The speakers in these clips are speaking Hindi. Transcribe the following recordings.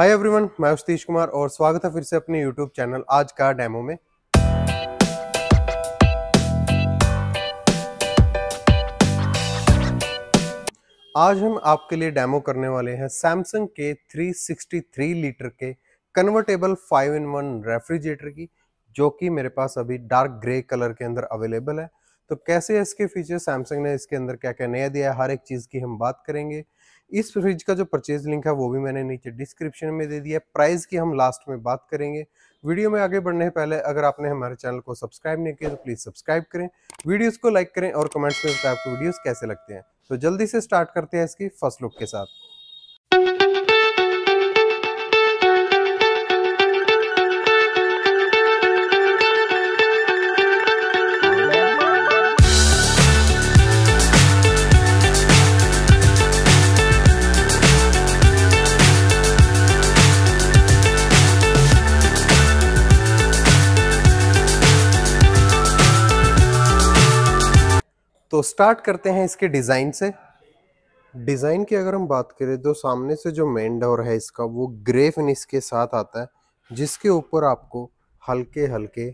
हाय एवरीवन मैं सतीश कुमार और स्वागत है फिर से अपने यूट्यूब चैनल आज का डेमो में आज हम आपके लिए डेमो करने वाले हैं सैमसंग के 363 लीटर के कन्वर्टेबल 5 इन वन रेफ्रिजरेटर की जो कि मेरे पास अभी डार्क ग्रे कलर के अंदर अवेलेबल है तो कैसे इसके फीचर सैमसंग ने इसके अंदर क्या क्या नया दिया है हर एक चीज़ की हम बात करेंगे इस फ्रिज का जो परचेज लिंक है वो भी मैंने नीचे डिस्क्रिप्शन में दे दिया है प्राइस की हम लास्ट में बात करेंगे वीडियो में आगे बढ़ने से पहले अगर आपने हमारे चैनल को सब्सक्राइब नहीं किया तो प्लीज़ सब्सक्राइब करें वीडियोस को लाइक करें और कमेंट्स में बताएं आपको वीडियोस कैसे लगते हैं तो जल्दी से स्टार्ट करते हैं इसकी फर्स्ट लुक के साथ तो स्टार्ट करते हैं इसके डिज़ाइन से डिज़ाइन की अगर हम बात करें तो सामने से जो मेन डोर है इसका वो ग्रे फिनिश के साथ आता है जिसके ऊपर आपको हल्के हल्के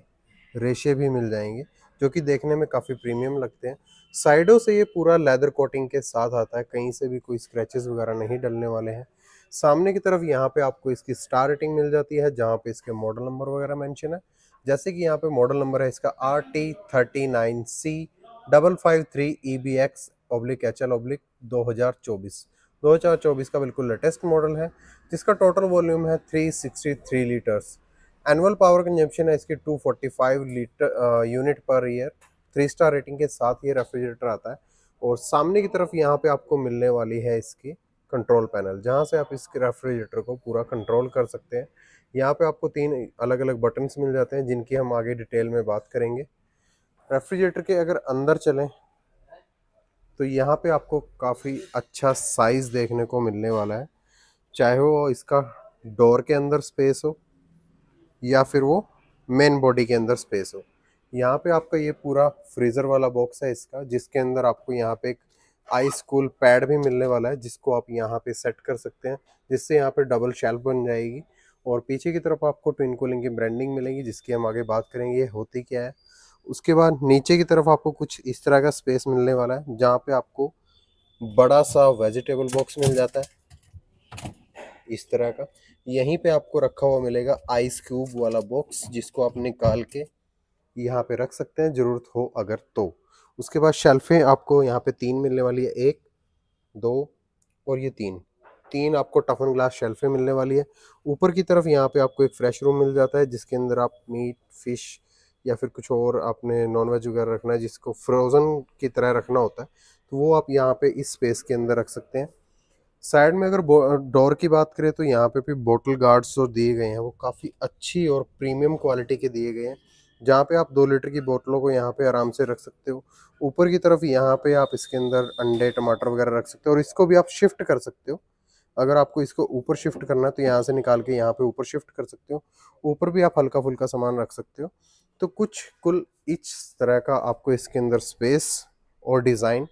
रेशे भी मिल जाएंगे जो कि देखने में काफ़ी प्रीमियम लगते हैं साइडों से ये पूरा लेदर कोटिंग के साथ आता है कहीं से भी कोई स्क्रैचेस वगैरह नहीं डलने वाले हैं सामने की तरफ यहाँ पे आपको इसकी स्टार रेटिंग मिल जाती है जहाँ पे इसके मॉडल नंबर वगैरह मेंशन है जैसे कि यहाँ पे मॉडल नंबर है इसका R T thirty nine C double five three E B X oblique H L oblique दो हज़ार चौबीस दो हज़ार चौबीस का बिल्कुल लेटेस्ट मॉडल है जिसका टोटल वॉल्यूम है three sixty three litres annual power consumption है इसकी two forty five litre unit per year three star rating के साथ ये रेफ्रिजरेटर आता है और सामने की तरफ यहाँ पे आपको मिलने वाली है इसकी कंट्रोल पैनल जहाँ से आप इसके रेफ्रिजरेटर को पूरा कंट्रोल कर सकते हैं यहाँ पे आपको तीन अलग अलग बटन्स मिल जाते हैं जिनकी हम आगे डिटेल में बात करेंगे रेफ्रिजरेटर के अगर अंदर चलें तो यहाँ पे आपको काफ़ी अच्छा साइज़ देखने को मिलने वाला है चाहे वो इसका डोर के अंदर स्पेस हो या फिर वो मेन बॉडी के अंदर स्पेस हो यहाँ पे आपका ये पूरा फ्रीज़र वाला बॉक्स है इसका जिसके अंदर आपको यहाँ पे एक आइस कूल पैड भी मिलने वाला है जिसको आप यहाँ पे सेट कर सकते हैं जिससे यहाँ पे डबल शेल्फ बन जाएगी और पीछे की तरफ आपको ट्विन कूलिंग की ब्रांडिंग मिलेगी जिसकी हम आगे बात करेंगे होती क्या है उसके बाद नीचे की तरफ आपको कुछ इस तरह का स्पेस मिलने वाला है जहाँ पे आपको बड़ा सा वेजिटेबल बॉक्स मिल जाता है इस तरह का यहीं पे आपको रखा हुआ मिलेगा आइस क्यूब वाला बॉक्स जिसको आप निकाल के यहाँ पे रख सकते हैं ज़रूरत हो अगर तो उसके बाद शेल्फें आपको यहाँ पे तीन मिलने वाली है एक दो और ये तीन तीन आपको टफन ग्लास शेल्फें मिलने वाली है ऊपर की तरफ यहाँ पे आपको एक फ्रेश रूम मिल जाता है जिसके अंदर आप मीट फिश या फिर कुछ और आपने नॉन वेज वगैरह रखना है जिसको फ्रोज़न की तरह रखना होता है तो वो आप यहाँ पे इस स्पेस के अंदर रख सकते हैं साइड में अगर डोर की बात करें तो यहाँ पे भी बोटल गार्ड्स जो दिए गए हैं वो काफ़ी अच्छी और प्रीमियम क्वालिटी के दिए गए हैं जहाँ पे आप दो लीटर की बोतलों को यहाँ पे आराम से रख सकते हो ऊपर की तरफ यहाँ पे आप इसके अंदर अंडे टमाटर वगैरह रख सकते हो और इसको भी आप शिफ्ट कर सकते हो अगर आपको इसको ऊपर शिफ्ट करना है तो यहाँ से निकाल के यहाँ पे ऊपर शिफ्ट कर सकते हो ऊपर भी आप हल्का फुल्का सामान रख सकते हो तो कुछ कुल इस तरह का आपको इसके अंदर स्पेस और डिज़ाइन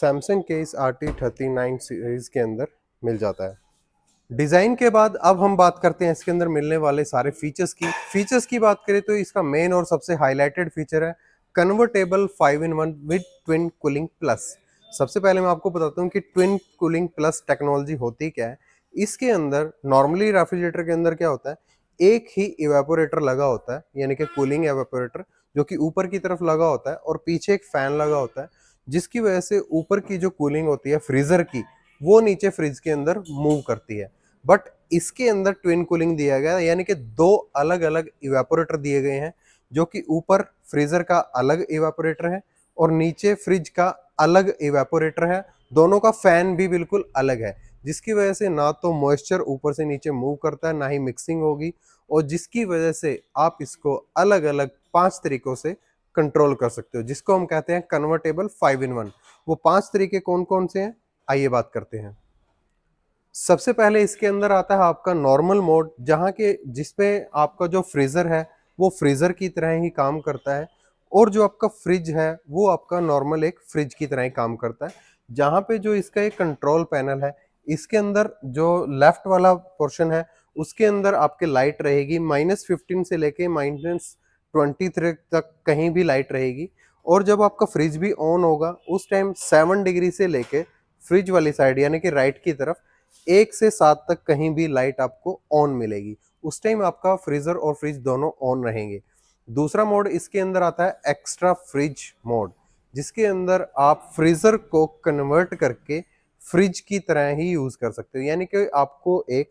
सैमसंग के इस R T thirty nine series के अंदर मिल जाता है डिज़ाइन के बाद अब हम बात करते हैं इसके अंदर मिलने वाले सारे फीचर्स की फीचर्स की बात करें तो इसका मेन और सबसे हाईलाइटेड फीचर है convertible five in one with twin cooling plus सबसे पहले मैं आपको बताता हूँ कि ट्विन कूलिंग प्लस टेक्नोलॉजी होती क्या है इसके अंदर नॉर्मली रेफ्रिजरेटर के अंदर क्या होता है एक ही इवेपोरेटर लगा होता है यानी कि कूलिंग एवेपोरेटर जो कि ऊपर की तरफ लगा होता है और पीछे एक फैन लगा होता है जिसकी वजह से ऊपर की जो कूलिंग होती है फ्रीजर की वो नीचे फ्रिज के अंदर मूव करती है बट इसके अंदर ट्विन कूलिंग दिया गया यानी कि दो अलग अलग इवेपोरेटर दिए गए हैं जो कि ऊपर फ्रीजर का अलग इवेपोरेटर है और नीचे फ्रिज का अलग इवेपोरेटर है दोनों का फैन भी बिल्कुल अलग है जिसकी वजह से ना तो मॉइस्चर ऊपर से नीचे मूव करता है ना ही मिक्सिंग होगी और जिसकी वजह से आप इसको अलग अलग पांच तरीकों से कंट्रोल कर सकते हो जिसको हम कहते हैं कन्वर्टेबल फाइव इन वन वो पांच तरीके कौन कौन से हैं आइए बात करते हैं सबसे पहले इसके अंदर आता है आपका नॉर्मल मोड जहाँ के जिसपे आपका जो फ्रीज़र है वो फ्रीज़र की तरह ही काम करता है और जो आपका फ्रिज है वो आपका नॉर्मल एक फ्रिज की तरह ही काम करता है जहाँ पे जो इसका एक कंट्रोल पैनल है इसके अंदर जो लेफ्ट वाला पोर्शन है उसके अंदर आपके लाइट रहेगी माइनस फिफ्टीन से लेके माइनस ट्वेंटी थ्री तक कहीं भी लाइट रहेगी और जब आपका फ्रिज भी ऑन होगा उस टाइम सेवन डिग्री से लेके फ्रिज वाली साइड यानी कि राइट की तरफ एक से सात तक कहीं भी लाइट आपको ऑन मिलेगी उस टाइम आपका फ्रीज़र और फ्रिज दोनों ऑन रहेंगे दूसरा मोड इसके अंदर आता है एक्स्ट्रा फ्रिज मोड जिसके अंदर आप फ्रीज़र को कन्वर्ट करके फ्रिज की तरह ही यूज़ कर सकते हो यानी कि आपको एक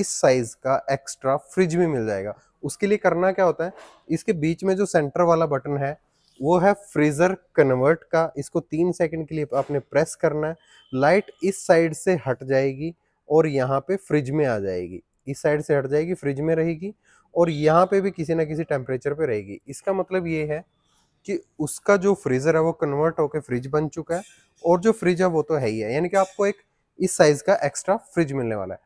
इस साइज़ का एक्स्ट्रा फ्रिज भी मिल जाएगा उसके लिए करना क्या होता है इसके बीच में जो सेंटर वाला बटन है वो है फ्रीज़र कन्वर्ट का इसको तीन सेकंड के लिए आपने प्रेस करना है लाइट इस साइड से हट जाएगी और यहाँ पे फ्रिज में आ जाएगी इस साइड से हट जाएगी फ्रिज में रहेगी और यहाँ पे भी किसी ना किसी टेम्परेचर पे रहेगी इसका मतलब ये है कि उसका जो फ्रीज़र है वो कन्वर्ट होकर फ्रिज बन चुका है और जो फ्रिज है वो तो है ही है यानी कि आपको एक इस साइज़ का एक्स्ट्रा फ्रिज मिलने वाला है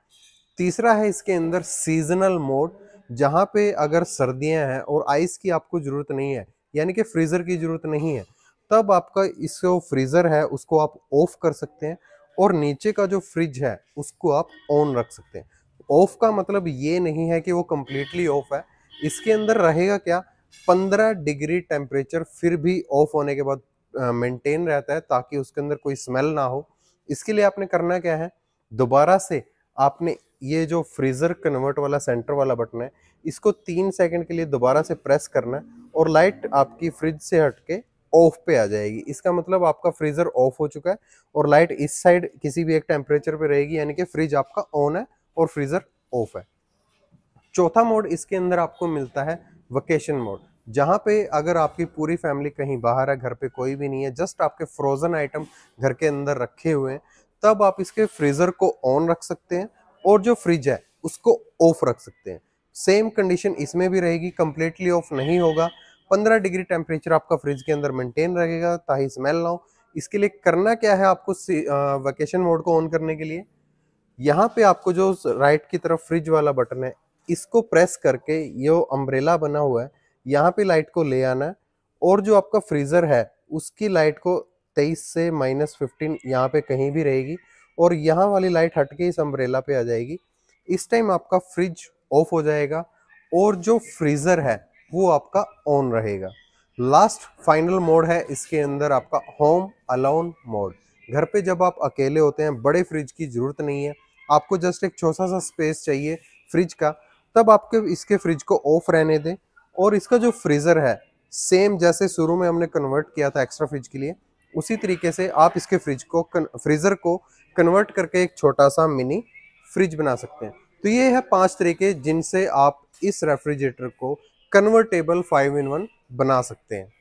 तीसरा है इसके अंदर सीजनल मोड जहाँ पे अगर सर्दियाँ हैं और आइस की आपको ज़रूरत नहीं है यानी कि फ्रीज़र की ज़रूरत नहीं है तब आपका इसको फ्रीज़र है उसको आप ऑफ़ कर सकते हैं और नीचे का जो फ्रिज है उसको आप ऑन रख सकते हैं ऑफ का मतलब ये नहीं है कि वो कम्प्लीटली ऑफ है इसके अंदर रहेगा क्या 15 डिग्री टेम्परेचर फिर भी ऑफ होने के बाद मेंटेन uh, रहता है ताकि उसके अंदर कोई स्मेल ना हो इसके लिए आपने करना क्या है दोबारा से आपने ये जो फ्रीज़र कन्वर्ट वाला सेंटर वाला बटन है इसको तीन सेकंड के लिए दोबारा से प्रेस करना है और लाइट आपकी फ्रिज से हट के ऑफ पे आ जाएगी इसका मतलब आपका फ्रीज़र ऑफ हो चुका है और लाइट इस साइड किसी भी एक टेम्परेचर पे रहेगी यानी कि फ्रिज आपका ऑन है और फ्रीज़र ऑफ है चौथा मोड इसके अंदर आपको मिलता है वकेशन मोड जहाँ पे अगर आपकी पूरी फैमिली कहीं बाहर है घर पे कोई भी नहीं है जस्ट आपके फ्रोज़न आइटम घर के अंदर रखे हुए हैं तब आप इसके फ्रीज़र को ऑन रख सकते हैं और जो फ्रिज है उसको ऑफ रख सकते हैं सेम कंडीशन इसमें भी रहेगी कम्प्लीटली ऑफ नहीं होगा 15 डिग्री टेम्परेचर आपका फ्रिज के अंदर मेंटेन रहेगा ताकि स्मेल ना हो इसके लिए करना क्या है आपको वकेशन मोड को ऑन करने के लिए यहाँ पे आपको जो राइट की तरफ फ्रिज वाला बटन है इसको प्रेस करके ये अम्ब्रेला बना हुआ है यहाँ पे लाइट को ले आना है और जो आपका फ्रीज़र है उसकी लाइट को 23 से माइनस फिफ्टीन यहाँ पे कहीं भी रहेगी और यहाँ वाली लाइट हटके इस अम्ब्रेला पे आ जाएगी इस टाइम आपका फ्रिज ऑफ हो जाएगा और जो फ्रीज़र है वो आपका ऑन रहेगा लास्ट फाइनल मोड है इसके अंदर आपका होम अलाउन मोड घर पे जब आप अकेले होते हैं बड़े फ्रिज की ज़रूरत नहीं है आपको जस्ट एक छोटा सा स्पेस चाहिए फ्रिज का तब आपके इसके फ्रिज को ऑफ रहने दें और इसका जो फ्रीज़र है सेम जैसे शुरू में हमने कन्वर्ट किया था एक्स्ट्रा फ्रिज के लिए उसी तरीके से आप इसके फ्रिज को फ्रीज़र को कन्वर्ट करके एक छोटा सा मिनी फ्रिज बना सकते हैं तो ये है पांच तरीके जिनसे आप इस रेफ्रिजरेटर को कन्वर्टेबल फाइव इन वन बना सकते हैं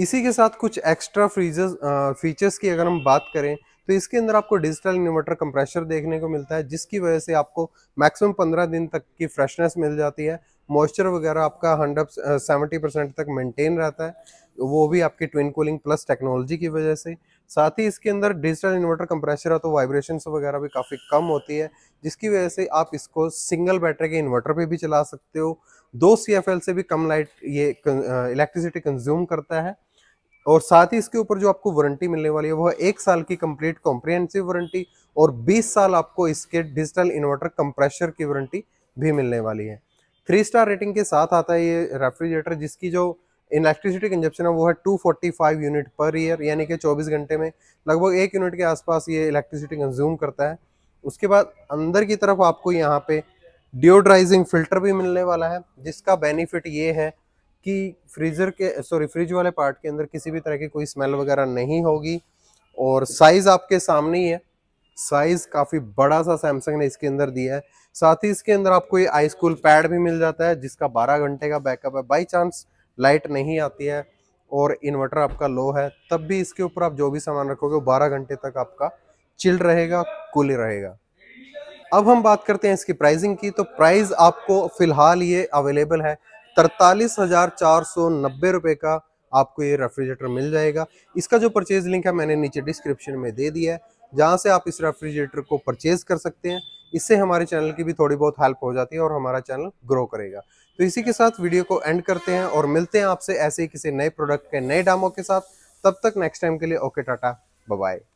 इसी के साथ कुछ एक्स्ट्रा फ्रीजर्स फीचर्स की अगर हम बात करें तो इसके अंदर आपको डिजिटल इन्वर्टर कंप्रेशर देखने को मिलता है जिसकी वजह से आपको मैक्सिमम पंद्रह दिन तक की फ्रेशनेस मिल जाती है मॉइस्चर वगैरह आपका हंड्रेड सेवेंटी परसेंट तक मेंटेन रहता है वो भी आपकी ट्विन कूलिंग प्लस टेक्नोलॉजी की वजह से साथ ही इसके अंदर डिजिटल इन्वर्टर कंप्रेशर है तो वाइब्रेशन वगैरह भी काफ़ी कम होती है जिसकी वजह से आप इसको सिंगल बैटरी के इन्वर्टर पर भी चला सकते हो दो सी से भी कम लाइट ये इलेक्ट्रिसिटी uh, कंज्यूम करता है और साथ ही इसके ऊपर जो आपको वारंटी मिलने वाली है वो एक साल की कंप्लीट कॉम्प्रिहेंसिव वारंटी और 20 साल आपको इसके डिजिटल इन्वर्टर कंप्रेशर की वारंटी भी मिलने वाली है थ्री स्टार रेटिंग के साथ आता है ये रेफ्रिजरेटर जिसकी जो इलेक्ट्रिसिटी कंजप्शन है वो है 245 यूनिट पर ईयर यानी कि 24 घंटे में लगभग एक यूनिट के आसपास ये इलेक्ट्रिसिटी कंज्यूम करता है उसके बाद अंदर की तरफ आपको यहाँ पे डिओड्राइजिंग फिल्टर भी मिलने वाला है जिसका बेनिफिट ये है कि फ्रीज़र के सॉरी फ्रिज वाले पार्ट के अंदर किसी भी तरह की कोई स्मेल वगैरह नहीं होगी और साइज़ आपके सामने ही है साइज़ काफ़ी बड़ा सा सैमसंग ने इसके अंदर दिया है साथ ही इसके अंदर आपको ये आई स्कूल पैड भी मिल जाता है जिसका 12 घंटे का बैकअप है बाई चांस लाइट नहीं आती है और इन्वर्टर आपका लो है तब भी इसके ऊपर आप जो भी सामान रखोगे वो बारह घंटे तक आपका चिल रहेगा कूल रहेगा अब हम बात करते हैं इसकी प्राइसिंग की तो प्राइस आपको फ़िलहाल ये अवेलेबल है तरतालीस हजार चार सौ नब्बे रुपये का आपको ये रेफ्रिजरेटर मिल जाएगा इसका जो परचेज लिंक है मैंने नीचे डिस्क्रिप्शन में दे दिया है जहाँ से आप इस रेफ्रिजरेटर को परचेज कर सकते हैं इससे हमारे चैनल की भी थोड़ी बहुत हेल्प हो जाती है और हमारा चैनल ग्रो करेगा तो इसी के साथ वीडियो को एंड करते हैं और मिलते हैं आपसे ऐसे ही किसी नए प्रोडक्ट के नए दामों के साथ तब तक नेक्स्ट टाइम के लिए ओके टाटा बाय